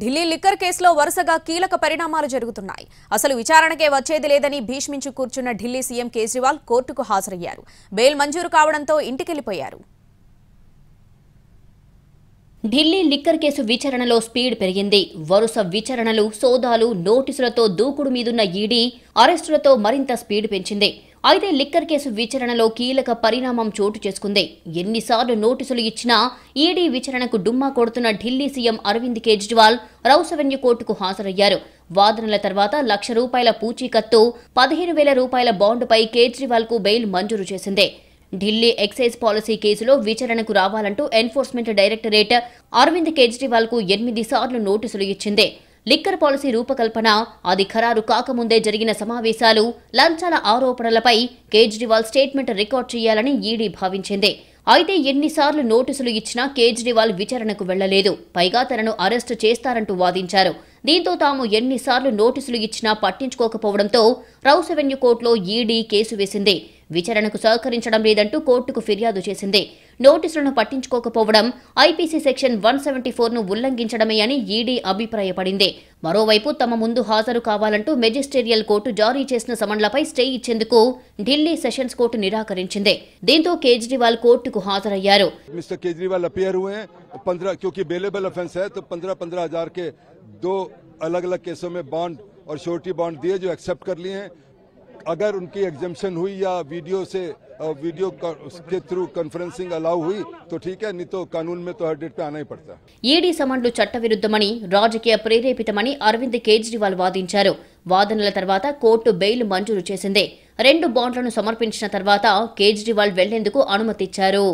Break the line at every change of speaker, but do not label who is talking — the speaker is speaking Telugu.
ఢిల్లీ లిక్కర్ కేసులో వరుసగా కీలక పరిణామాలు జరుగుతున్నాయి అసలు విచారణకే వచ్చేది లేదని భీష్మించి కూర్చున్న ఢిల్లీ సీఎం కేజ్రీవాల్ కోర్టుకు హాజరయ్యారు బెయిల్ మంజూరు కావడంతో ఇంటికెళ్లిపోయారు ఢిల్లీ లిక్కర్ కేసు విచారణలో స్పీడ్ పెరిగింది వరుస విచారణలు సోదాలు నోటీసులతో దూకుడు మీదున్న ఈడీ అరెస్టులతో మరింత స్పీడ్ పెంచింది అయితే లిక్కర్ కేసు విచారణలో కీలక పరిణామం చోటు చేసుకుంది ఎన్నిసార్లు నోటీసులు ఇచ్చినా ఈడీ విచారణకు డుమ్మా కొడుతున్న ఢిల్లీ సీఎం అరవింద్ కేజ్రీవాల్ రౌస్ కోర్టుకు హాజరయ్యారు వాదనల తర్వాత లక్ష రూపాయల పూచీకత్తు పదిహేను వేల రూపాయల బాండుపై కేజ్రీవాల్కు బెయిల్ మంజూరు చేసింది ఢిల్లీ ఎక్సైజ్ పాలసీ కేసులో విచారణకు రావాలంటూ ఎన్ఫోర్స్మెంట్ డైరెక్టరేట్ అరవింద్ కేజ్రీవాల్కు ఎనిమిది సార్లు నోటీసులు ఇచ్చింది లిక్కర్ పాలసీ రూపకల్పన అది ఖరారు కాకముందే జరిగిన సమావేశాలు లంచాల ఆరోపణలపై కేజ్రీవాల్ స్టేట్మెంట్ రికార్డ్ చేయాలని ఈడీ భావించింది అయితే ఎన్నిసార్లు నోటీసులు ఇచ్చినా కేజ్రీవాల్ విచారణకు వెళ్లలేదు పైగా తనను అరెస్టు చేస్తారంటూ వాదించారు దీంతో తాము ఎన్నిసార్లు నోటీసులు ఇచ్చినా పట్టించుకోకపోవడంతో రౌసెవెన్యూ కోర్టులో ఈడీ కేసు వేసింది విచారణకు సహకరించడం లేదంటూ కోర్టుకు ఫిర్యాదు చేసింది నోటీసులను పట్టించుకోకపోవడం ఐపీసీ సెక్షన్ వన్ సెవెంటీ ఫోర్ను ఉల్లంఘించడమే అని ఈడీ అభిప్రాయపడింది మరోవైపు తమ ముందు హాజరు కావాలంటూ మెజిస్టేరియల్ కోర్టు జారీ చేసిన సమన్లపై స్టే ఇచ్చేందుకు ఢిల్లీ సెషన్స్ కోర్టు నిరాకరించింది దీంతో కేజ్రీవాల్ కోర్టుకు హాజరయ్యారు
కేజ్రీవాల్ అపియర్ హుయే 15 क्योंकि बेलेबल ऑफेंस है तो 15 और बॉन्ड दिए जो एक्सेप्ट कर लिए हैं अगर उनकी एग्जामेशन हुई या वीडियो से वीडियो के थ्रू కన్ఫరెన్సింగ్ అలౌ హుయి తో ఠీక్ హై నీతో కానూన్ మే తో హర్ డేట్ పే ఆనా హీ పడతా
ఈడీ సమన్లు చట్టవిరుద్ధమని రాజకీయ ప్రేరేపితమని అరవింద్ కేజ్రీవాల్ వాదించారు వాదనల తర్వాత కోర్టు బెయిల్ మంజూరు చేసింది రెండు బాండ్లను సమర్పించిన తర్వాత కేజ్రీవాల్ వెళ్లేందుకు అనుమతిచ్చారు